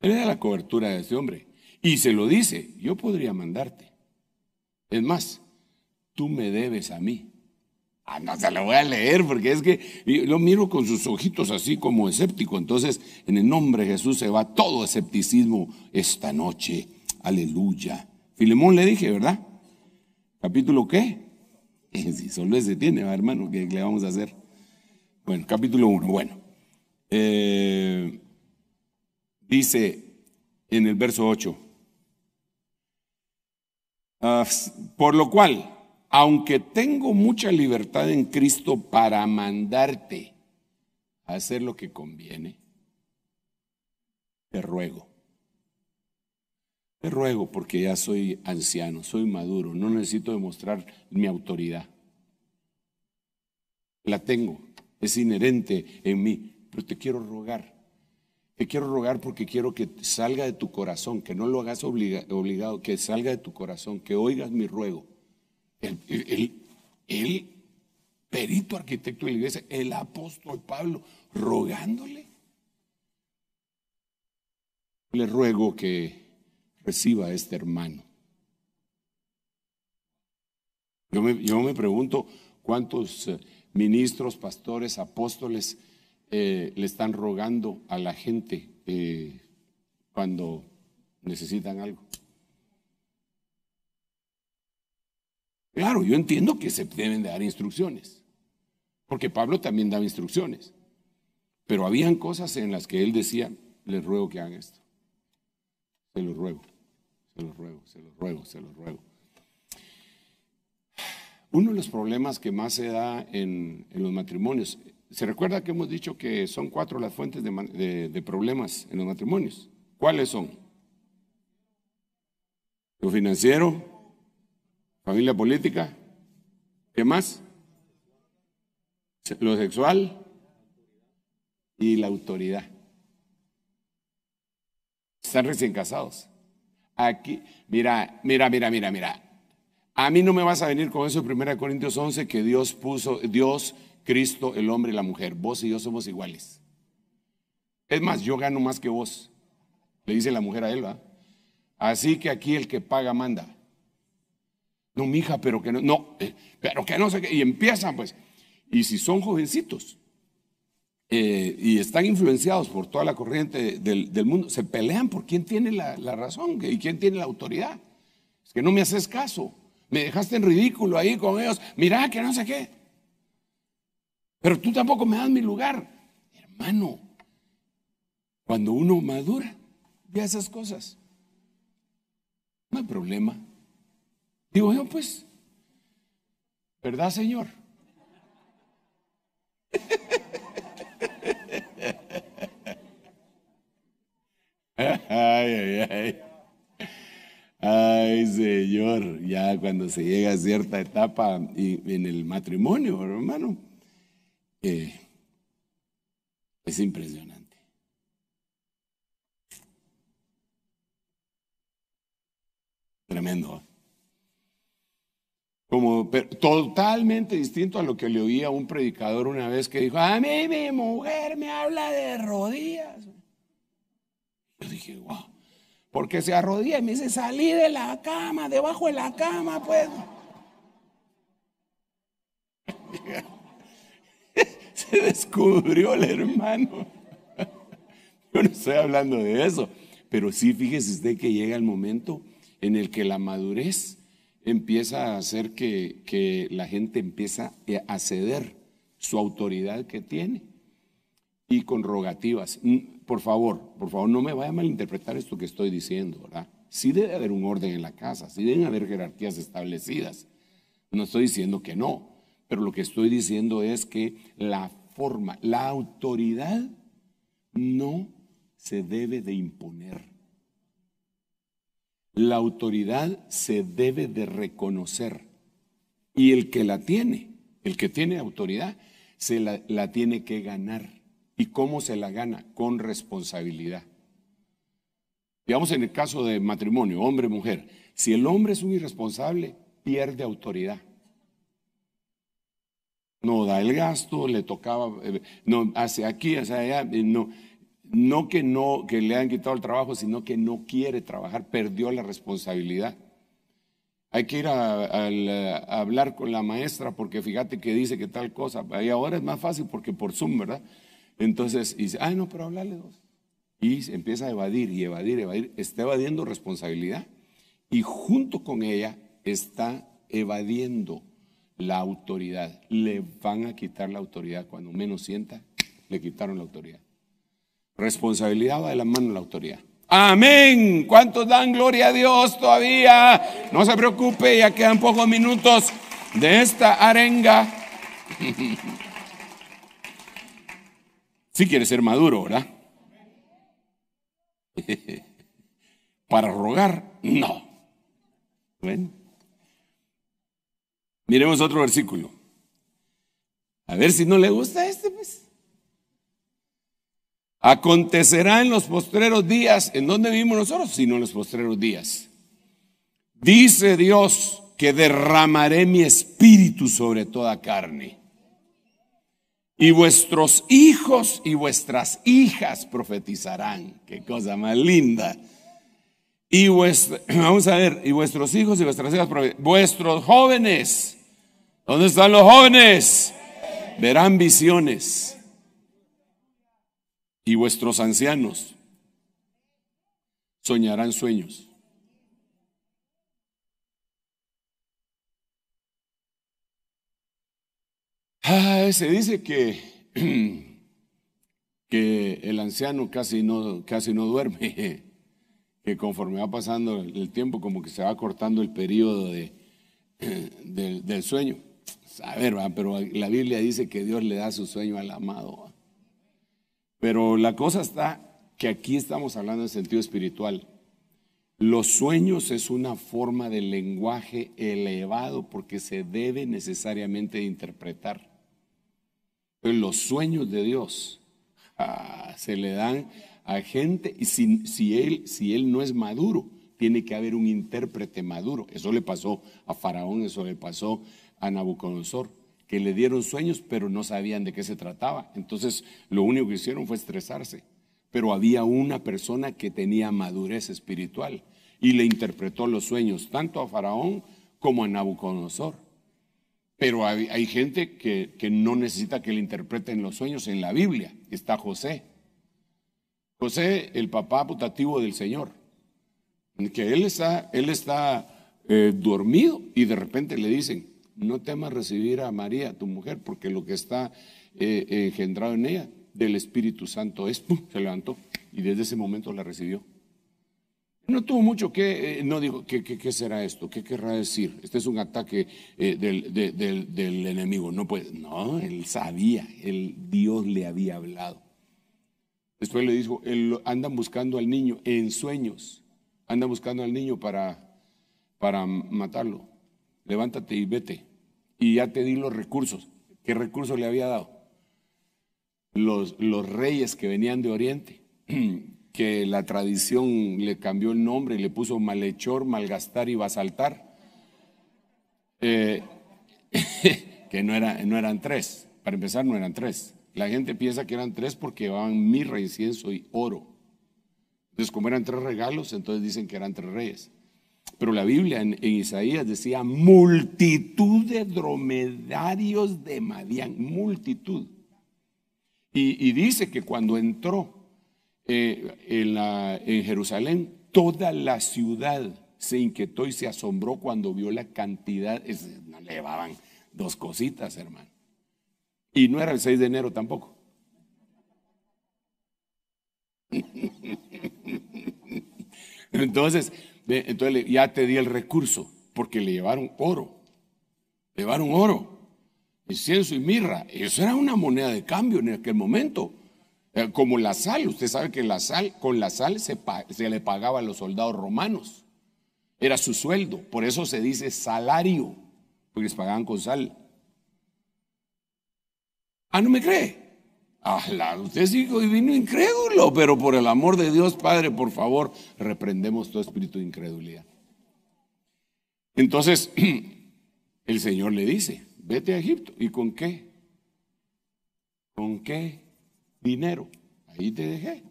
Él era la cobertura de este hombre. Y se lo dice, yo podría mandarte. Es más, tú me debes a mí. Ah, no se lo voy a leer porque es que lo miro con sus ojitos así como escéptico. Entonces, en el nombre de Jesús se va todo escepticismo esta noche. Aleluya. Filemón le dije, ¿verdad? ¿Capítulo qué? si solo ese tiene, hermano, ¿qué le vamos a hacer? Bueno, capítulo 1. Bueno, eh, dice en el verso 8. Ah, por lo cual, aunque tengo mucha libertad en Cristo para mandarte a hacer lo que conviene, te ruego. Te ruego porque ya soy anciano, soy maduro, no necesito demostrar mi autoridad. La tengo, es inherente en mí, pero te quiero rogar. Te quiero rogar porque quiero que salga de tu corazón, que no lo hagas obligado, que salga de tu corazón, que oigas mi ruego el, perito arquitecto de la iglesia, el apóstol Pablo, rogándole. Le ruego que reciba a este hermano. Yo me, pregunto cuántos eh, ministros, pastores, apóstoles eh, le están rogando a la gente eh, cuando necesitan algo. Claro, yo entiendo que se deben de dar instrucciones, porque Pablo también daba instrucciones, pero habían cosas en las que él decía, les ruego que hagan esto, se los ruego, se los ruego, se los ruego, se los ruego. Uno de los problemas que más se da en, los matrimonios, ¿se recuerda que hemos dicho que son cuatro las fuentes de problemas en los matrimonios? ¿Cuáles son? Lo financiero, familia política, ¿qué más? Lo sexual y la autoridad. Están recién casados. Aquí, mira, mira, mira, mira, mira. A mí no me vas a venir con eso de 1 Corintios 11 que Dios puso, Dios, Cristo, el hombre y la mujer. Vos y yo somos iguales. Es más, yo gano más que vos. Le dice la mujer a él, Así que aquí el que paga manda. No, mija, pero que no, no, eh, pero que no sé qué. Y empiezan, pues. Y si son jovencitos eh, y están influenciados por toda la corriente del, mundo, se pelean por quién tiene la, la, razón y quién tiene la autoridad. Es que no me haces caso. Me dejaste en ridículo ahí con ellos. Mirá, que no sé qué. Pero tú tampoco me das mi lugar. Hermano, cuando uno madura, ve esas cosas. No hay problema. Digo yo, pues, ¿verdad, Señor? Ay, ay, ay. Ay, Señor, ya cuando se llega a cierta etapa en el matrimonio, hermano, eh, es impresionante. Tremendo como totalmente distinto a lo que le oía un predicador una vez que dijo, a mí mi mujer me habla de rodillas. Yo dije, wow, porque se arrodilla y me dice, salí de la cama, debajo de la cama, pues. se descubrió el hermano. Yo no estoy hablando de eso, pero sí fíjese usted que llega el momento en el que la madurez empieza a hacer que, la gente empieza a ceder su autoridad que tiene y con rogativas. Por favor, por favor, no me vaya a malinterpretar esto que estoy diciendo, ¿verdad? Sí debe haber un orden en la casa, sí deben haber jerarquías establecidas. No estoy diciendo que no, pero lo que estoy diciendo es que la forma, la autoridad no se debe de imponer. La autoridad se debe de reconocer. Y el que la tiene, el que tiene autoridad, se la, tiene que ganar. ¿Y cómo se la gana? Con responsabilidad. Digamos en el caso de matrimonio, hombre-mujer, si el hombre es un irresponsable, pierde autoridad. No da el gasto, le tocaba, eh, no hace aquí, hace allá, eh, no no que no que le han quitado el trabajo, sino que no quiere trabajar, perdió la responsabilidad. Hay que ir a, hablar con la maestra porque fíjate que dice que tal cosa. Y ahora es más fácil porque por Zoom, ¿verdad? Entonces dice, ay, no, pero hablarle dos. Y empieza a evadir y evadir, evadir. Está evadiendo responsabilidad y junto con ella está evadiendo la autoridad. Le van a quitar la autoridad cuando menos sienta, le quitaron la autoridad. Responsabilidad va de la mano de la autoridad. Amén. ¿Cuántos dan gloria a Dios todavía? No se preocupe, ya quedan pocos minutos de esta arenga. Si quiere ser maduro, ¿verdad? Para rogar, no. Miremos otro versículo. A ver si no le gusta este, pues. Acontecerá en los postreros días, ¿en dónde vivimos nosotros? Sino en los postreros días. Dice Dios que derramaré mi espíritu sobre toda carne. Y vuestros hijos y vuestras hijas profetizarán. Qué cosa más linda. Y vamos a ver, y vuestros hijos y vuestras hijas Vuestros jóvenes. ¿Dónde están los jóvenes? Verán visiones y vuestros ancianos soñarán sueños. Ah, se dice que, que el anciano casi no, casi no duerme, que conforme va pasando el tiempo como que se va cortando el periodo de, del, del sueño. A ver, pero la Biblia dice que Dios le da su sueño al amado. Pero la cosa está que aquí estamos hablando en sentido espiritual. Los sueños es una forma de lenguaje elevado porque se debe necesariamente interpretar. los sueños de Dios ah, se le dan a gente y si, él, si él no es maduro, tiene que haber un intérprete maduro. Eso le pasó a Faraón, eso le pasó a Nabucodonosor le dieron sueños, pero no sabían de qué se trataba. Entonces, lo único que hicieron fue estresarse. Pero había una persona que tenía madurez espiritual y le interpretó los sueños tanto a Faraón como a Nabucodonosor. Pero hay, gente que, no necesita que le interpreten los sueños en la Biblia. Está José. José, el papá putativo del Señor, que él está, él está eh, dormido y de repente le dicen, no temas recibir a María, tu mujer, porque lo que está eh, engendrado en ella del Espíritu Santo es, se levantó y desde ese momento la recibió. No tuvo mucho que, eh, no dijo, ¿qué, ¿qué, será esto? ¿Qué querrá decir? Este es un ataque eh, del, enemigo. No, pues, no, él sabía, Dios le había hablado. Después le dijo, andan buscando al niño en sueños, andan buscando al niño para, para matarlo levántate y vete. Y ya te di los recursos. ¿Qué recursos le había dado? Los, reyes que venían de Oriente, que la tradición le cambió el nombre, y le puso malhechor, malgastar y basaltar. Eh, que no, no eran tres. Para empezar, no eran tres. La gente piensa que eran tres porque llevaban mirra, incienso y oro. Entonces, como eran tres regalos, entonces dicen que eran tres reyes. Pero la Biblia en, Isaías decía multitud de dromedarios de Madián, multitud. Y, dice que cuando entró eh, en, Jerusalén, toda la ciudad se inquietó y se asombró cuando vio la cantidad, llevaban dos cositas, hermano. Y no era el 6 de enero tampoco. Entonces, entonces ya te di el recurso, porque le llevaron oro. Le llevaron oro. Incienso y mirra. Eso era una moneda de cambio en aquel momento. Eh, como la sal, usted sabe que la sal, con la sal se, se le pagaba a los soldados romanos. Era su sueldo. Por eso se dice salario, porque les pagaban con sal. Ah, no me cree. Ajá, usted y divino incrédulo, pero por el amor de Dios, Padre, por favor, reprendemos tu espíritu de incredulidad. Entonces, el Señor le dice, vete a Egipto. ¿Y con qué? ¿Con qué dinero? Ahí te dejé.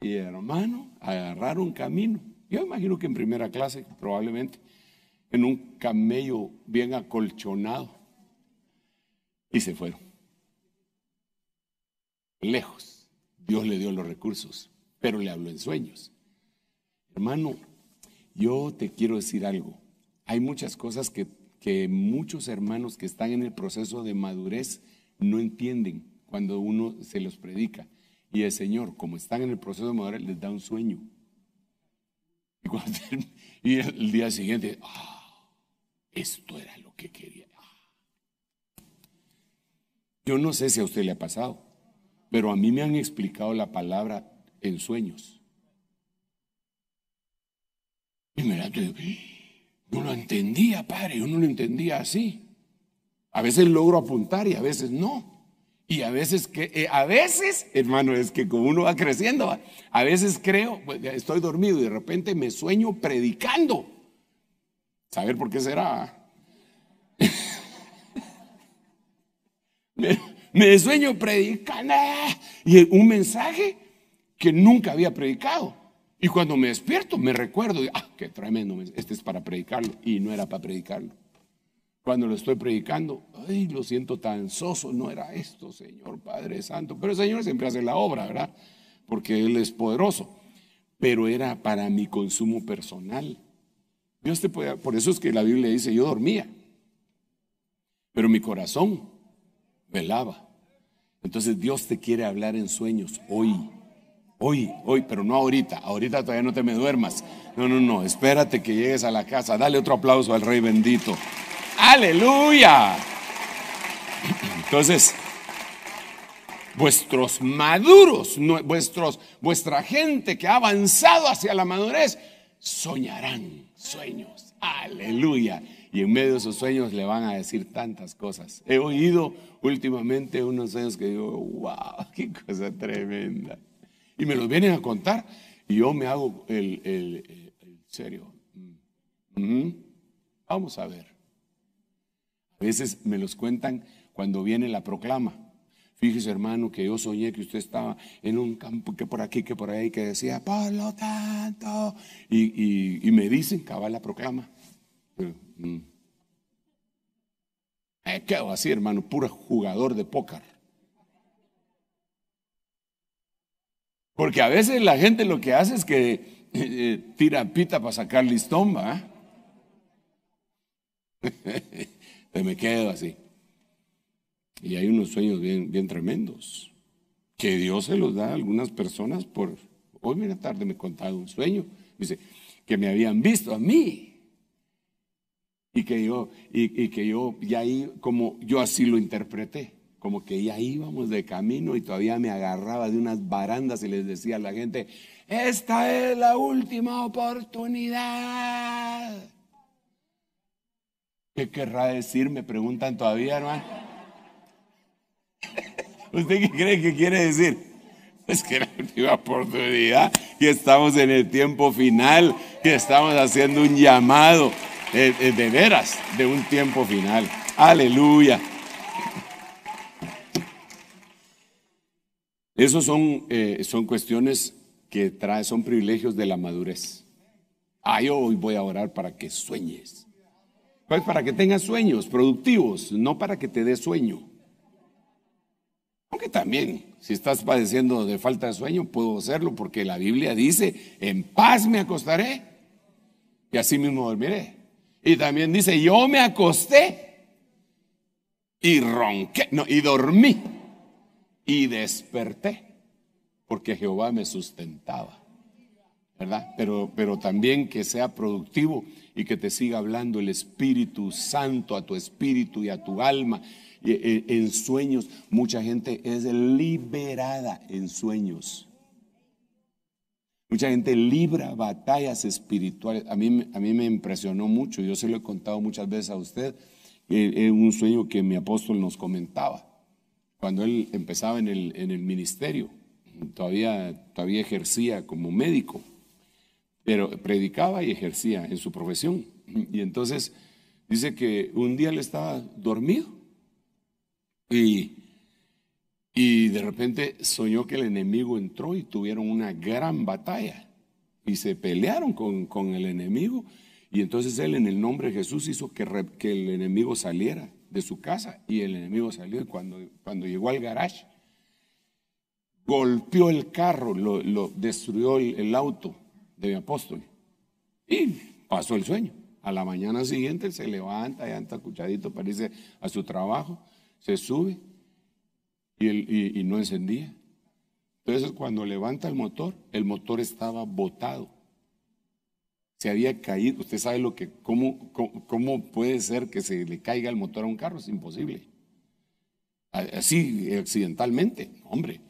Y hermano, agarraron camino. Yo imagino que en primera clase, probablemente, en un camello bien acolchonado. Y se fueron lejos. Dios le dio los recursos, pero le habló en sueños. Hermano, yo te quiero decir algo. Hay muchas cosas que, muchos hermanos que están en el proceso de madurez no entienden cuando uno se los predica. Y el Señor, como están en el proceso de madurez, les da un sueño. Y, el día siguiente, ah, esto era lo que quería. Ah. Yo no sé si a usted le ha pasado, pero a mí me han explicado la palabra en sueños. Y mira, yo no lo entendía, padre, yo no lo entendía así. A veces logro apuntar y a veces no. Y a veces, que, eh, a veces, hermano, es que como uno va creciendo, a veces creo, pues, estoy dormido y de repente me sueño predicando. ¿Saber por qué será? Me sueño predicando y un mensaje que nunca había predicado. Y cuando me despierto me recuerdo, ah, qué tremendo, este es para predicarlo y no era para predicarlo. Cuando lo estoy predicando, ay, lo siento tan soso, no era esto, Señor Padre Santo. Pero el Señor siempre hace la obra, ¿verdad? Porque Él es poderoso. Pero era para mi consumo personal. Dios te puede, por eso es que la Biblia dice, yo dormía, pero mi corazón Pelaba, Entonces Dios te quiere hablar en sueños hoy. Hoy, hoy, pero no ahorita. Ahorita todavía no te me duermas. No, no, no. Espérate que llegues a la casa. Dale otro aplauso al Rey bendito. Aleluya. Entonces, vuestros maduros, vuestros, vuestra gente que ha avanzado hacia la madurez, soñarán sueños. Aleluya. Y en medio de esos sueños le van a decir tantas cosas. He oído últimamente unos sueños que digo, wow, qué cosa tremenda. Y me los vienen a contar y yo me hago el, serio. Mm. Mm-hmm. Vamos a ver. A veces me los cuentan cuando viene la proclama. Fíjese, hermano, que yo soñé que usted estaba en un campo que por aquí, que por ahí, que decía, por lo tanto. Y, me dicen, cabal la proclama. Me mm. eh, quedo así, hermano, puro jugador de póker. Porque a veces la gente lo que hace es que eh, eh, tira pita para sacar listón, me quedo así. Y hay unos sueños bien, bien tremendos. Que Dios se los da a algunas personas por. Hoy, mira, tarde me contaba un sueño. Dice, que me habían visto a mí y que yo, y, que yo, ahí, como yo así lo interpreté, como que ya íbamos de camino y todavía me agarraba de unas barandas y les decía a la gente, esta es la última oportunidad. ¿Qué querrá decir? Me preguntan todavía, hermano. ¿Usted qué cree que quiere decir? Es que la última oportunidad, que estamos en el tiempo final, que estamos haciendo un llamado, eh, eh, de, veras de un tiempo final. Aleluya. Esas son, eh, son cuestiones que trae, son privilegios de la madurez. Ah, yo hoy voy a orar para que sueñes. Pues para que tengas sueños productivos, no para que te dé sueño. Aunque también, si estás padeciendo de falta de sueño, puedo hacerlo porque la Biblia dice, en paz me acostaré y así mismo dormiré. Y también dice, yo me acosté y ronqué, no, y dormí y desperté, porque Jehová me sustentaba. ¿Verdad? Pero, pero también que sea productivo y que te siga hablando el Espíritu Santo a tu espíritu y a tu alma. Eh, en sueños, mucha gente es liberada en sueños. Mucha gente libra batallas espirituales. A mí, a mí me impresionó mucho, yo se lo he contado muchas veces a usted, es eh, eh, un sueño que mi apóstol nos comentaba cuando él empezaba en el, en el ministerio. Todavía, todavía ejercía como médico, pero predicaba y ejercía en su profesión. Y entonces dice que un día él estaba dormido y y de repente soñó que el enemigo entró y tuvieron una gran batalla. Y se pelearon con, el enemigo. Y entonces él en el nombre de Jesús hizo que, que, el enemigo saliera de su casa. Y el enemigo salió y cuando, cuando llegó al garage, golpeó el carro, lo, destruyó el, auto de mi apóstol. Y pasó el sueño. A la mañana siguiente se levanta, y está cuchadito para irse a su trabajo, se sube y, y, no encendía. Entonces cuando levanta el motor, el motor estaba botado. Se había caído. Usted sabe lo que, cómo, cómo, puede ser que se le caiga el motor a un carro, es imposible. Así, accidentalmente, hombre.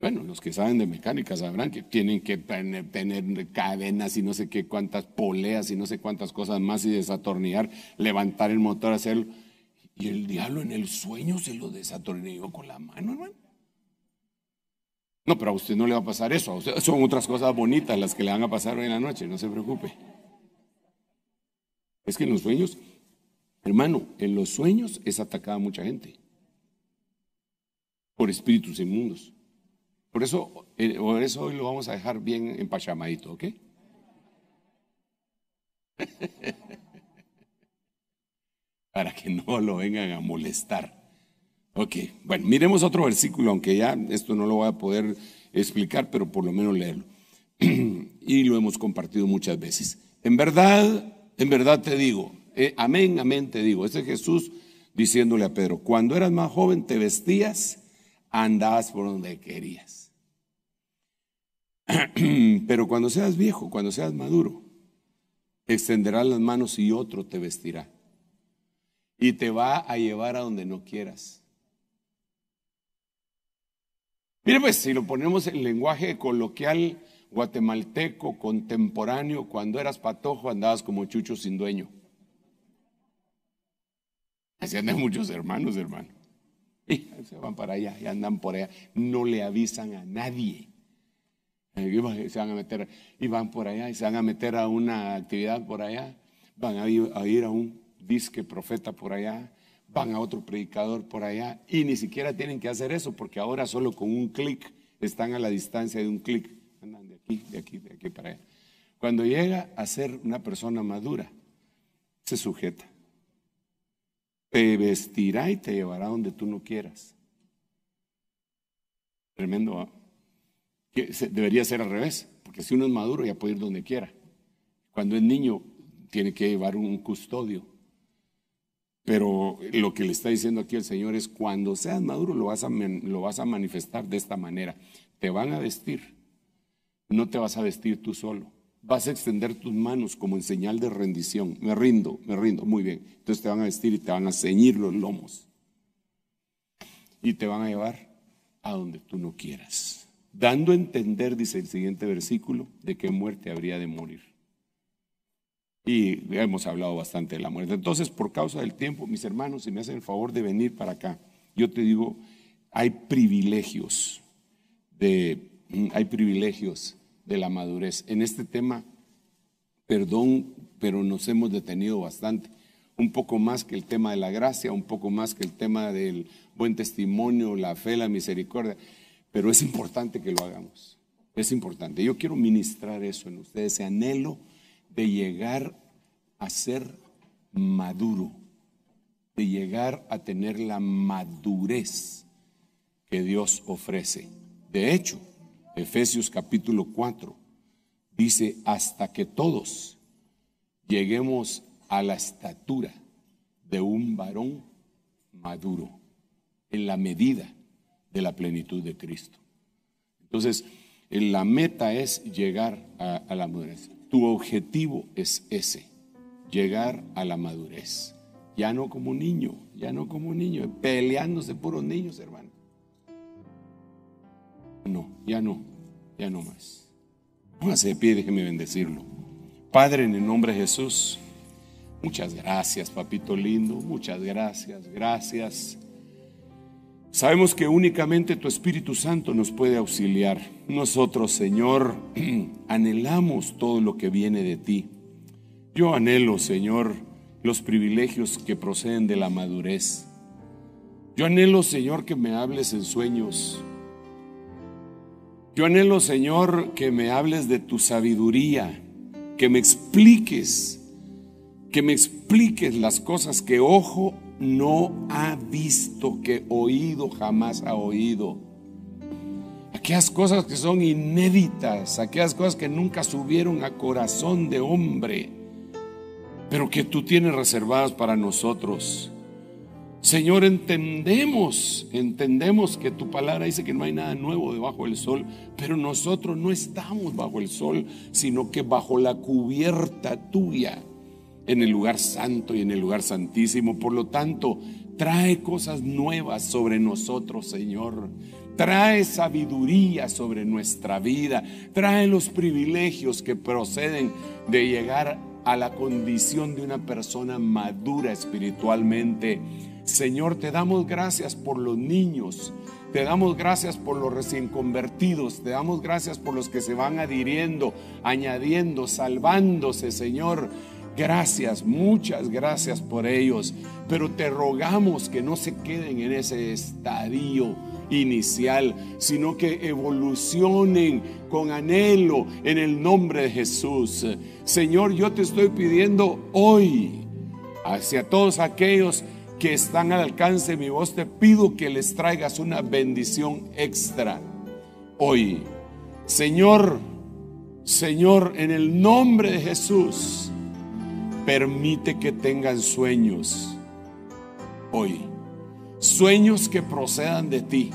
Bueno, los que saben de mecánica sabrán que tienen que tener cadenas y no sé qué cuántas poleas y no sé cuántas cosas más y desatornillar, levantar el motor, hacerlo. Y el diablo en el sueño se lo desatornilló con la mano, hermano. No, pero a usted no le va a pasar eso. son otras cosas bonitas las que le van a pasar hoy en la noche, no se preocupe. Es que en los sueños, hermano, en los sueños es atacada mucha gente por espíritus inmundos. Por eso, eh, por hoy lo vamos a dejar bien empachamadito, ¿ok? para que no lo vengan a molestar. Ok, bueno, miremos otro versículo, aunque ya esto no lo voy a poder explicar, pero por lo menos leerlo. y lo hemos compartido muchas veces. En verdad, en verdad te digo, eh, amén, amén te digo. Ese es Jesús diciéndole a Pedro, cuando eras más joven te vestías, andabas por donde querías. pero cuando seas viejo, cuando seas maduro, extenderás las manos y otro te vestirá y te va a llevar a donde no quieras. Mire, pues si lo ponemos en lenguaje coloquial guatemalteco, contemporáneo, cuando eras patojo andabas como chucho sin dueño. Así andan muchos hermanos, hermano. Y se van para allá y andan por allá. No le avisan a nadie. Eh, se van a meter, y van por allá y se van a meter a una actividad por allá. Van a ir a, un disque profeta por allá, van a otro predicador por allá y ni siquiera tienen que hacer eso porque ahora solo con un clic están a la distancia de un clic. Andan de aquí, de aquí, de aquí para allá. Cuando llega a ser una persona madura, se sujeta. Te vestirá y te llevará donde tú no quieras. Tremendo. ¿ah? debería ser al revés, porque si uno es maduro ya puede ir donde quiera. Cuando es niño tiene que llevar un custodio pero lo que le está diciendo aquí el Señor es, cuando seas maduro lo vas a, lo vas a manifestar de esta manera. Te van a vestir, no te vas a vestir tú solo. Vas a extender tus manos como en señal de rendición. Me rindo, me rindo, muy bien. Entonces te van a vestir y te van a ceñir los lomos. Y te van a llevar a donde tú no quieras. Dando a entender, dice el siguiente versículo, de qué muerte habría de morir y hemos hablado bastante de la muerte. Entonces, por causa del tiempo, mis hermanos, si me hacen el favor de venir para acá, yo te digo, hay privilegios de, mm, hay privilegios de la madurez. En este tema, perdón, pero nos hemos detenido bastante, un poco más que el tema de la gracia, un poco más que el tema del buen testimonio, la fe, la misericordia, pero es importante que lo hagamos. Es importante. Yo quiero ministrar eso en ustedes, ese anhelo de llegar a ser maduro, de llegar a tener la madurez que Dios ofrece. De hecho, Efesios capítulo 4 dice, hasta que todos lleguemos a la estatura de un varón maduro, en la medida de la plenitud de Cristo. Entonces, la meta es llegar a, a la madurez. Tu objetivo es ese, llegar a la madurez. Ya no como niño, ya no como niño, peleándose puros niños, hermano. No, ya no, ya no más. Póngase de pie, déjeme bendecirlo. Padre, en el nombre de Jesús, muchas gracias, papito lindo, muchas gracias, gracias Sabemos que únicamente tu Espíritu Santo nos puede auxiliar. Nosotros, Señor, anhelamos todo lo que viene de ti. Yo anhelo, Señor, los privilegios que proceden de la madurez. Yo anhelo, Señor, que me hables en sueños. Yo anhelo, Señor, que me hables de tu sabiduría, que me expliques, que me expliques las cosas que ojo no ha visto, que oído jamás ha oído. Aquellas cosas que son inéditas, aquellas cosas que nunca subieron a corazón de hombre, pero que tú tienes reservadas para nosotros. Señor, entendemos, entendemos que tu palabra dice que no hay nada nuevo debajo del sol, pero nosotros no estamos bajo el sol, sino que bajo la cubierta tuya en el lugar santo y en el lugar santísimo. Por lo tanto, trae cosas nuevas sobre nosotros, Señor. Trae sabiduría sobre nuestra vida. Trae los privilegios que proceden de llegar a la condición de una persona madura espiritualmente. Señor, te damos gracias por los niños. Te damos gracias por los recién convertidos, te damos gracias por los que se van adhiriendo, añadiendo, salvándose, Señor. Gracias, muchas gracias por ellos, pero te rogamos que no se queden en ese estadio inicial, sino que evolucionen con anhelo en el nombre de Jesús. Señor, yo te estoy pidiendo hoy hacia todos aquellos que están al alcance de mi voz, te pido que les traigas una bendición extra hoy. Señor, Señor, en el nombre de Jesús Permite que tengan sueños hoy. Sueños que procedan de ti.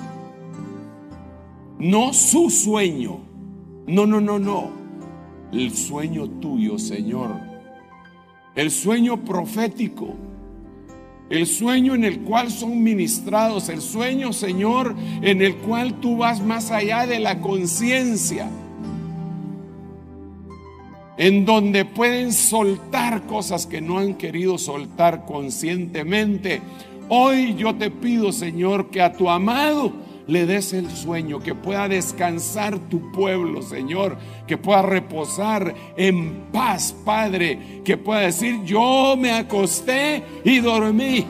No su sueño. No, no, no, no. El sueño tuyo, Señor. El sueño profético. El sueño en el cual son ministrados. El sueño, Señor, en el cual tú vas más allá de la conciencia en donde pueden soltar cosas que no han querido soltar conscientemente. Hoy yo te pido, Señor, que a tu amado le des el sueño, que pueda descansar tu pueblo, Señor, que pueda reposar en paz, Padre, que pueda decir, yo me acosté y dormí.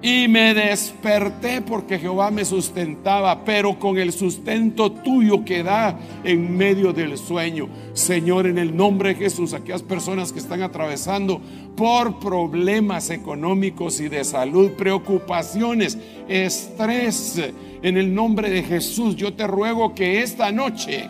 Y me desperté porque Jehová me sustentaba, pero con el sustento tuyo que da en medio del sueño. Señor, en el nombre de Jesús, aquellas personas que están atravesando por problemas económicos y de salud, preocupaciones, estrés, en el nombre de Jesús, yo te ruego que esta noche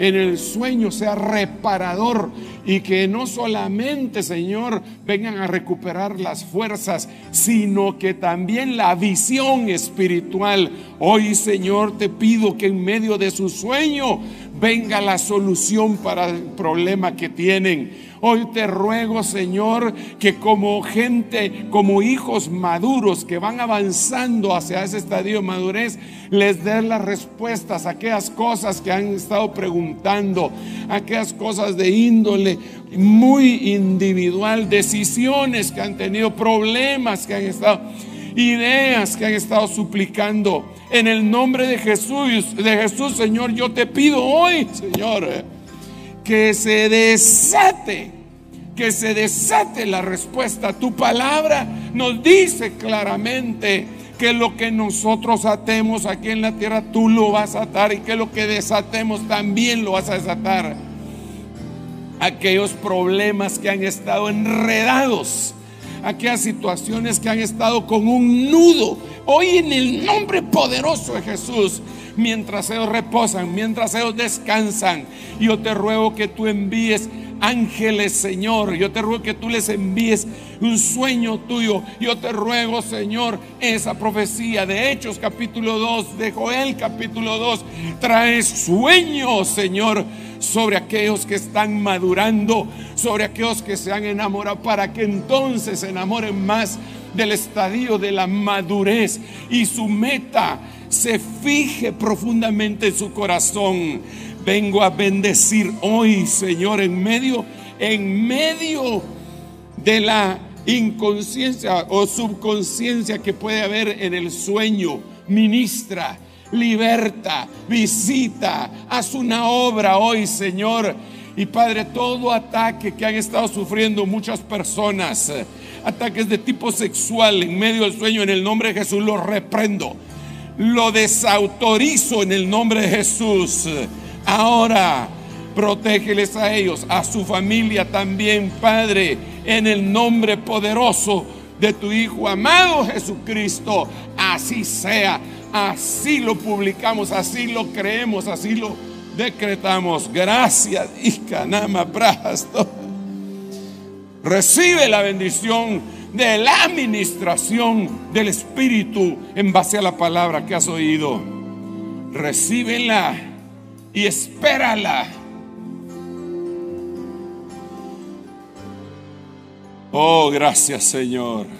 en el sueño sea reparador y que no solamente, Señor, vengan a recuperar las fuerzas, sino que también la visión espiritual. Hoy, Señor, te pido que en medio de su sueño venga la solución para el problema que tienen Hoy te ruego, Señor, que como gente, como hijos maduros que van avanzando hacia ese estadio de madurez, les des las respuestas a aquellas cosas que han estado preguntando, aquellas cosas de índole muy individual, decisiones que han tenido, problemas que han estado, ideas que han estado suplicando. En el nombre de Jesús, de Jesús, Señor, yo te pido hoy, Señor que se desate, que se desate la respuesta. Tu palabra nos dice claramente que lo que nosotros atemos aquí en la tierra, tú lo vas a atar y que lo que desatemos también lo vas a desatar. Aquellos problemas que han estado enredados aquellas situaciones que han estado con un nudo. Hoy en el nombre poderoso de Jesús, mientras ellos reposan, mientras ellos descansan, yo te ruego que tú envíes ángeles, Señor. Yo te ruego que tú les envíes un sueño tuyo. Yo te ruego, Señor, esa profecía de Hechos capítulo 2, de Joel capítulo 2. Trae sueño, Señor sobre aquellos que están madurando, sobre aquellos que se han enamorado, para que entonces se enamoren más del estadio de la madurez y su meta se fije profundamente en su corazón. Vengo a bendecir hoy, Señor, en medio, en medio de la inconsciencia o subconsciencia que puede haber en el sueño. Ministra liberta, visita, haz una obra hoy, Señor. Y Padre, todo ataque que han estado sufriendo muchas personas, ataques de tipo sexual en medio del sueño, en el nombre de Jesús, lo reprendo, lo desautorizo en el nombre de Jesús. Ahora, protégeles a ellos, a su familia también, Padre, en el nombre poderoso de tu Hijo amado Jesucristo. Así sea, así lo publicamos, así lo creemos, así lo decretamos. Gracias, Canama Prasto. Recibe la bendición de la administración del Espíritu en base a la palabra que has oído. Recíbela y espérala Oh, gracias Señor.